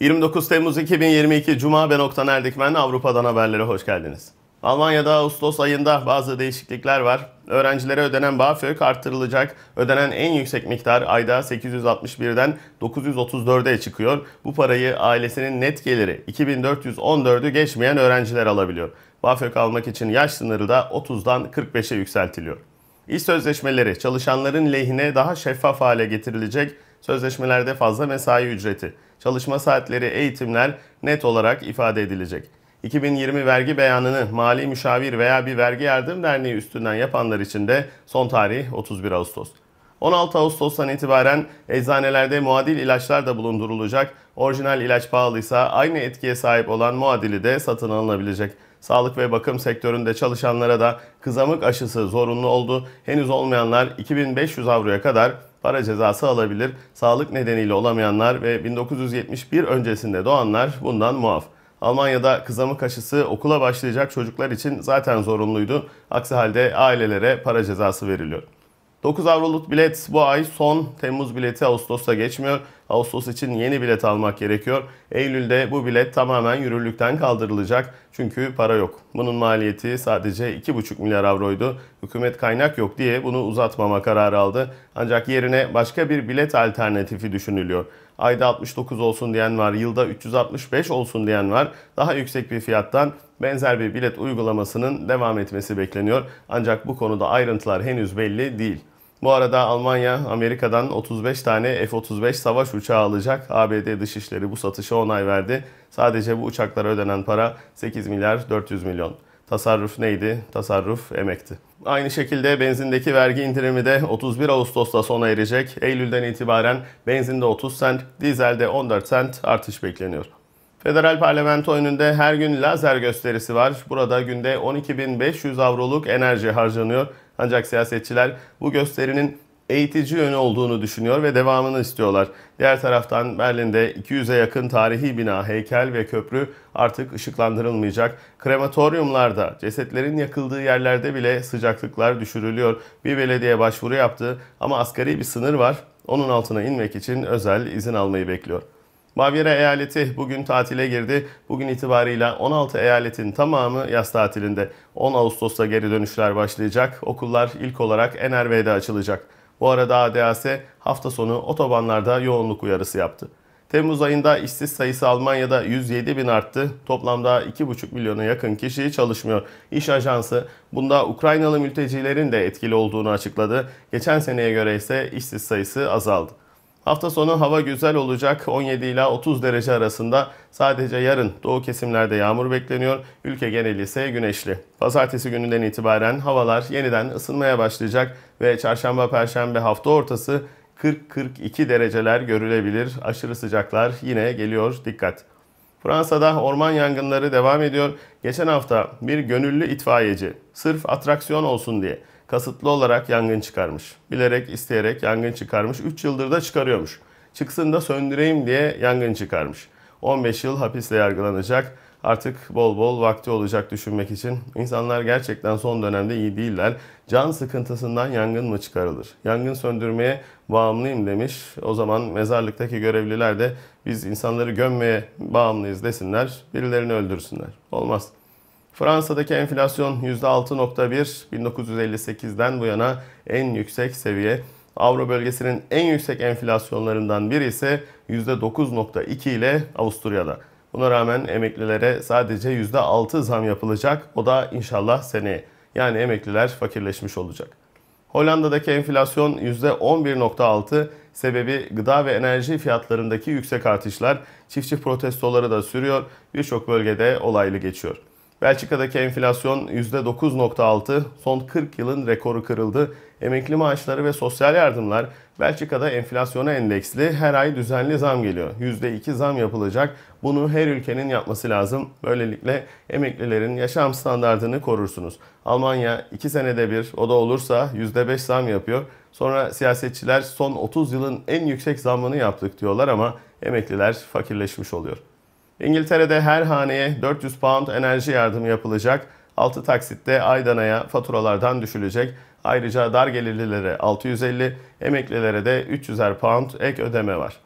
29 Temmuz 2022 Cuma ben Oktan Erdikmen Avrupa'dan haberlere hoş geldiniz. Almanya'da Ağustos ayında bazı değişiklikler var. Öğrencilere ödenen BAföG artırılacak. Ödenen en yüksek miktar ayda 861'den 934'e çıkıyor. Bu parayı ailesinin net geliri 2414'ü geçmeyen öğrenciler alabiliyor. BAföG almak için yaş sınırı da 30'dan 45'e yükseltiliyor. İş sözleşmeleri çalışanların lehine daha şeffaf hale getirilecek. Sözleşmelerde fazla mesai ücreti, çalışma saatleri, eğitimler net olarak ifade edilecek. 2020 vergi beyanını mali müşavir veya bir vergi yardım derneği üstünden yapanlar için de son tarih 31 Ağustos. 16 Ağustos'tan itibaren eczanelerde muadil ilaçlar da bulundurulacak. Orijinal ilaç pahalıysa aynı etkiye sahip olan muadili de satın alınabilecek. Sağlık ve bakım sektöründe çalışanlara da kızamık aşısı zorunlu oldu. Henüz olmayanlar 2500 avroya kadar para cezası alabilir. Sağlık nedeniyle olamayanlar ve 1971 öncesinde doğanlar bundan muaf. Almanya'da kızamık aşısı okula başlayacak çocuklar için zaten zorunluydu. Aksi halde ailelere para cezası veriliyor. 9 avroluk bilet bu ay son. Temmuz bileti Ağustos'ta geçmiyor. Ağustos için yeni bilet almak gerekiyor. Eylül'de bu bilet tamamen yürürlükten kaldırılacak. Çünkü para yok. Bunun maliyeti sadece 2,5 milyar avroydu. Hükümet kaynak yok diye bunu uzatmama kararı aldı. Ancak yerine başka bir bilet alternatifi düşünülüyor. Ayda 69 olsun diyen var, yılda 365 olsun diyen var. Daha yüksek bir fiyattan benzer bir bilet uygulamasının devam etmesi bekleniyor. Ancak bu konuda ayrıntılar henüz belli değil. Bu arada Almanya Amerika'dan 35 tane F-35 savaş uçağı alacak. ABD Dışişleri bu satışa onay verdi. Sadece bu uçaklara ödenen para 8 milyar 400 milyon. Tasarruf neydi? Tasarruf emekti. Aynı şekilde benzindeki vergi indirimi de 31 Ağustos'ta sona erecek. Eylül'den itibaren benzinde 30 sent, dizelde 14 sent artış bekleniyor. Federal parlamento önünde her gün lazer gösterisi var. Burada günde 12.500 avroluk enerji harcanıyor. Ancak siyasetçiler bu gösterinin eğitici yönü olduğunu düşünüyor ve devamını istiyorlar. Diğer taraftan Berlin'de 200'e yakın tarihi bina, heykel ve köprü artık ışıklandırılmayacak. Krematoryumlarda, cesetlerin yakıldığı yerlerde bile sıcaklıklar düşürülüyor. Bir belediye başvuru yaptı ama asgari bir sınır var. Onun altına inmek için özel izin almayı bekliyor. Bavyera eyaleti bugün tatile girdi. Bugün itibariyle 16 eyaletin tamamı yaz tatilinde. 10 Ağustos'ta geri dönüşler başlayacak. Okullar ilk olarak NRV'de açılacak. Bu arada ADAS hafta sonu otobanlarda yoğunluk uyarısı yaptı. Temmuz ayında işsiz sayısı Almanya'da 107 bin arttı. Toplamda 2,5 milyona yakın kişi çalışmıyor. İş Ajansı bunda Ukraynalı mültecilerin de etkili olduğunu açıkladı. Geçen seneye göre ise işsiz sayısı azaldı. Hafta sonu hava güzel olacak. 17 ila 30 derece arasında sadece yarın doğu kesimlerde yağmur bekleniyor. Ülke geneli ise güneşli. Pazartesi gününden itibaren havalar yeniden ısınmaya başlayacak ve çarşamba perşembe hafta ortası 40-42 dereceler görülebilir. Aşırı sıcaklar yine geliyor. Dikkat. Fransa'da orman yangınları devam ediyor. Geçen hafta bir gönüllü itfaiyeci sırf atraksiyon olsun diye kasıtlı olarak yangın çıkarmış. Bilerek, isteyerek yangın çıkarmış. 3 yıldır da çıkarıyormuş. Çıksın da söndüreyim diye yangın çıkarmış. 15 yıl hapisle yargılanacak. Artık bol bol vakti olacak düşünmek için. İnsanlar gerçekten son dönemde iyi değiller. Can sıkıntısından yangın mı çıkarılır? Yangın söndürmeye bağımlıyım demiş. O zaman mezarlıktaki görevliler de biz insanları gömmeye bağımlıyız desinler. Birilerini öldürsünler. Olmaz. Fransa'daki enflasyon %6.1 1958'den bu yana en yüksek seviye. Avro bölgesinin en yüksek enflasyonlarından biri ise %9.2 ile Avusturya'da. Buna rağmen emeklilere sadece %6 zam yapılacak. O da inşallah seneye. Yani emekliler fakirleşmiş olacak. Hollanda'daki enflasyon %11.6 sebebi gıda ve enerji fiyatlarındaki yüksek artışlar, çiftçi protestoları da sürüyor, birçok bölgede olaylı geçiyor. Belçika'daki enflasyon %9.6, son 40 yılın rekoru kırıldı. Emekli maaşları ve sosyal yardımlar Belçika'da enflasyona endeksli her ay düzenli zam geliyor. %2 zam yapılacak. Bunu her ülkenin yapması lazım. Böylelikle emeklilerin yaşam standartını korursunuz. Almanya 2 senede bir o da olursa %5 zam yapıyor. Sonra siyasetçiler son 30 yılın en yüksek zamını yaptık diyorlar ama emekliler fakirleşmiş oluyor. İngiltere'de her haneye 400 pound enerji yardımı yapılacak. 6 taksitte aydanaya faturalardan düşülecek. Ayrıca dar gelirlilere 650, emeklilere de 300'er pound ek ödeme var.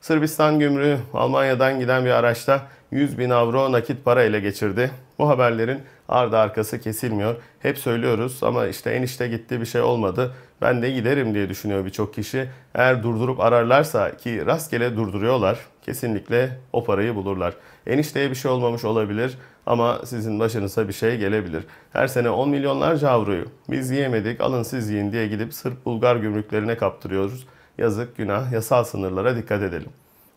Sırbistan gümrüğü Almanya'dan giden bir araçta 100 bin avro nakit para ile geçirdi. Bu haberlerin ardı arkası kesilmiyor. Hep söylüyoruz ama işte enişte gitti bir şey olmadı. Ben de giderim diye düşünüyor birçok kişi. Eğer durdurup ararlarsa ki rastgele durduruyorlar kesinlikle o parayı bulurlar. Enişteye bir şey olmamış olabilir ama sizin başınıza bir şey gelebilir. Her sene 10 milyonlarca avroyu biz yiyemedik alın siz yiyin diye gidip Sırp Bulgar gümrüklerine kaptırıyoruz. Yazık günah yasal sınırlara dikkat edelim.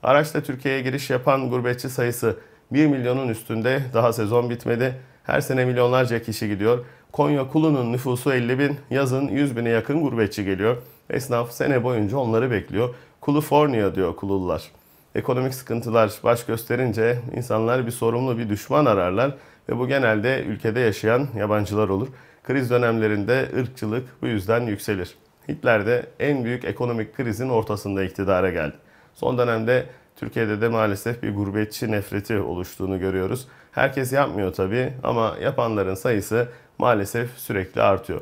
Araçla Türkiye'ye giriş yapan gurbetçi sayısı 1 milyonun üstünde daha sezon bitmedi. Her sene milyonlarca kişi gidiyor. Konya Kulu'nun nüfusu 50 bin, yazın 100 bine yakın gurbetçi geliyor. Esnaf sene boyunca onları bekliyor. Kulu Kulufornia diyor kulullar ekonomik sıkıntılar baş gösterince insanlar bir sorumlu bir düşman ararlar ve bu genelde ülkede yaşayan yabancılar olur. Kriz dönemlerinde ırkçılık bu yüzden yükselir. Hitler de en büyük ekonomik krizin ortasında iktidara geldi. Son dönemde Türkiye'de de maalesef bir gurbetçi nefreti oluştuğunu görüyoruz. Herkes yapmıyor tabii ama yapanların sayısı maalesef sürekli artıyor.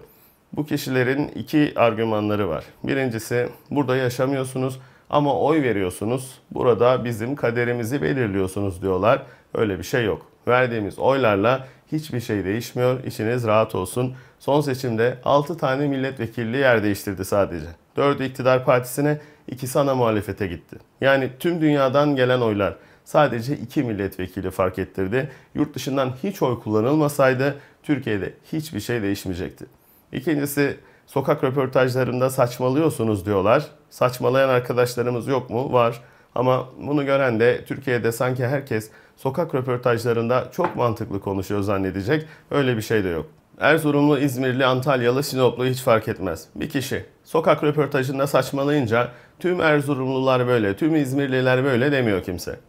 Bu kişilerin iki argümanları var. Birincisi burada yaşamıyorsunuz ama oy veriyorsunuz. Burada bizim kaderimizi belirliyorsunuz diyorlar. Öyle bir şey yok. Verdiğimiz oylarla hiçbir şey değişmiyor. İçiniz rahat olsun. Son seçimde 6 tane milletvekilliği yer değiştirdi sadece. 4'ü iktidar partisine, 2'si ana muhalefete gitti. Yani tüm dünyadan gelen oylar sadece 2 milletvekili fark ettirdi. Yurt dışından hiç oy kullanılmasaydı Türkiye'de hiçbir şey değişmeyecekti. İkincisi Sokak röportajlarında saçmalıyorsunuz diyorlar. Saçmalayan arkadaşlarımız yok mu? Var. Ama bunu gören de Türkiye'de sanki herkes sokak röportajlarında çok mantıklı konuşuyor zannedecek. Öyle bir şey de yok. Erzurumlu, İzmirli, Antalyalı, Sinoplu hiç fark etmez. Bir kişi sokak röportajında saçmalayınca tüm Erzurumlular böyle, tüm İzmirliler böyle demiyor kimse.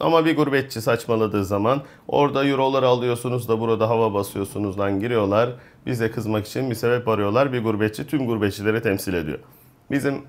Ama bir gurbetçi saçmaladığı zaman orada euroları alıyorsunuz da burada hava basıyorsunuz lan giriyorlar. Bize kızmak için bir sebep arıyorlar. Bir gurbetçi tüm gurbetçileri temsil ediyor. Bizim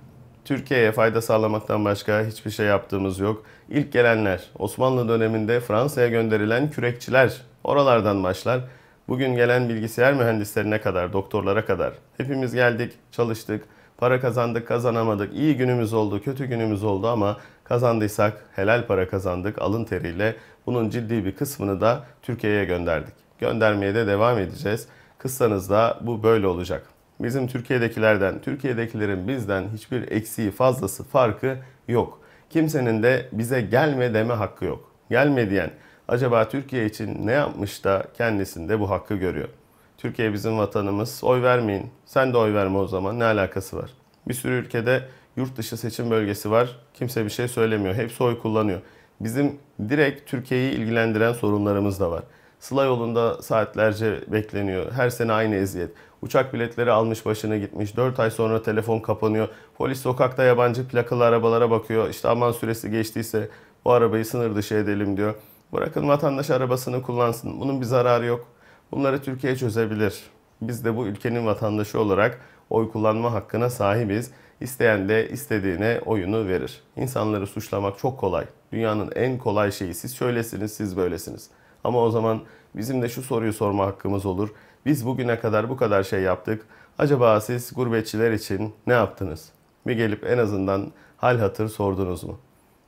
Türkiye'ye fayda sağlamaktan başka hiçbir şey yaptığımız yok. İlk gelenler Osmanlı döneminde Fransa'ya gönderilen kürekçiler oralardan başlar. Bugün gelen bilgisayar mühendislerine kadar, doktorlara kadar hepimiz geldik, çalıştık, para kazandık, kazanamadık. İyi günümüz oldu, kötü günümüz oldu ama Kazandıysak helal para kazandık alın teriyle bunun ciddi bir kısmını da Türkiye'ye gönderdik. Göndermeye de devam edeceğiz. Kıssanız da bu böyle olacak. Bizim Türkiye'dekilerden, Türkiye'dekilerin bizden hiçbir eksiği, fazlası, farkı yok. Kimsenin de bize gelme deme hakkı yok. Gelme diyen acaba Türkiye için ne yapmış da kendisinde bu hakkı görüyor? Türkiye bizim vatanımız. Oy vermeyin. Sen de oy verme o zaman. Ne alakası var? Bir sürü ülkede yurt dışı seçim bölgesi var. Kimse bir şey söylemiyor. Hepsi oy kullanıyor. Bizim direkt Türkiye'yi ilgilendiren sorunlarımız da var. Sıla yolunda saatlerce bekleniyor. Her sene aynı eziyet. Uçak biletleri almış başına gitmiş. 4 ay sonra telefon kapanıyor. Polis sokakta yabancı plakalı arabalara bakıyor. İşte aman süresi geçtiyse bu arabayı sınır dışı edelim diyor. Bırakın vatandaş arabasını kullansın. Bunun bir zararı yok. Bunları Türkiye çözebilir. Biz de bu ülkenin vatandaşı olarak oy kullanma hakkına sahibiz. İsteyen de istediğine oyunu verir. İnsanları suçlamak çok kolay. Dünyanın en kolay şeyi. Siz şöylesiniz, siz böylesiniz. Ama o zaman bizim de şu soruyu sorma hakkımız olur. Biz bugüne kadar bu kadar şey yaptık. Acaba siz gurbetçiler için ne yaptınız? Bir gelip en azından hal hatır sordunuz mu?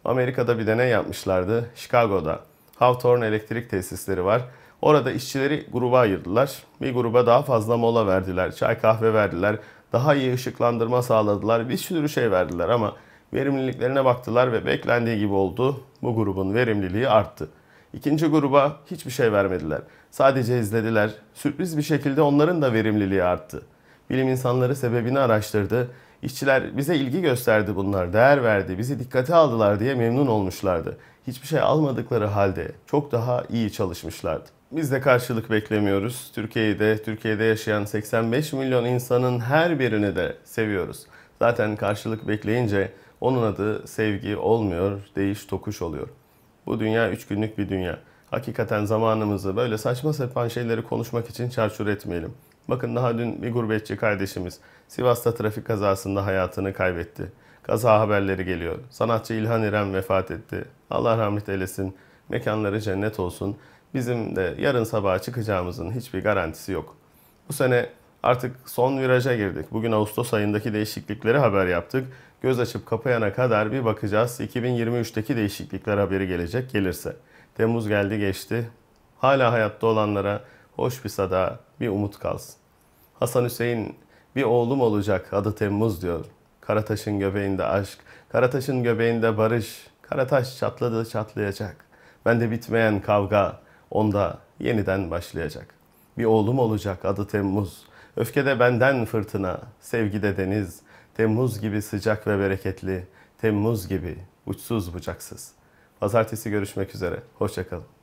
Amerika'da bir deney yapmışlardı. Chicago'da. Hawthorne elektrik tesisleri var. Orada işçileri gruba ayırdılar. Bir gruba daha fazla mola verdiler. Çay kahve verdiler. Daha iyi ışıklandırma sağladılar. Bir sürü şey verdiler ama verimliliklerine baktılar ve beklendiği gibi oldu. Bu grubun verimliliği arttı. İkinci gruba hiçbir şey vermediler. Sadece izlediler. Sürpriz bir şekilde onların da verimliliği arttı. Bilim insanları sebebini araştırdı. İşçiler bize ilgi gösterdi bunlar, değer verdi, bizi dikkate aldılar diye memnun olmuşlardı. Hiçbir şey almadıkları halde çok daha iyi çalışmışlardı. Biz de karşılık beklemiyoruz. Türkiye'de, Türkiye'de yaşayan 85 milyon insanın her birini de seviyoruz. Zaten karşılık bekleyince onun adı sevgi olmuyor, değiş tokuş oluyor. Bu dünya üç günlük bir dünya. Hakikaten zamanımızı böyle saçma sapan şeyleri konuşmak için çarçur etmeyelim. Bakın daha dün bir gurbetçi kardeşimiz Sivas'ta trafik kazasında hayatını kaybetti. Kaza haberleri geliyor. Sanatçı İlhan İrem vefat etti. Allah rahmet eylesin. Mekanları cennet olsun. Bizim de yarın sabaha çıkacağımızın hiçbir garantisi yok. Bu sene artık son viraja girdik. Bugün Ağustos ayındaki değişiklikleri haber yaptık. Göz açıp kapayana kadar bir bakacağız. 2023'teki değişiklikler haberi gelecek gelirse. Temmuz geldi geçti. Hala hayatta olanlara hoş bir sada, bir umut kalsın. Hasan Hüseyin bir oğlum olacak adı Temmuz diyor. Karataş'ın göbeğinde aşk, Karataş'ın göbeğinde barış, Karataş çatladı çatlayacak. Ben de bitmeyen kavga, Onda yeniden başlayacak. Bir oğlum olacak adı Temmuz. Öfkede benden fırtına, sevgide deniz. Temmuz gibi sıcak ve bereketli. Temmuz gibi uçsuz bucaksız. Pazartesi görüşmek üzere. Hoşçakalın.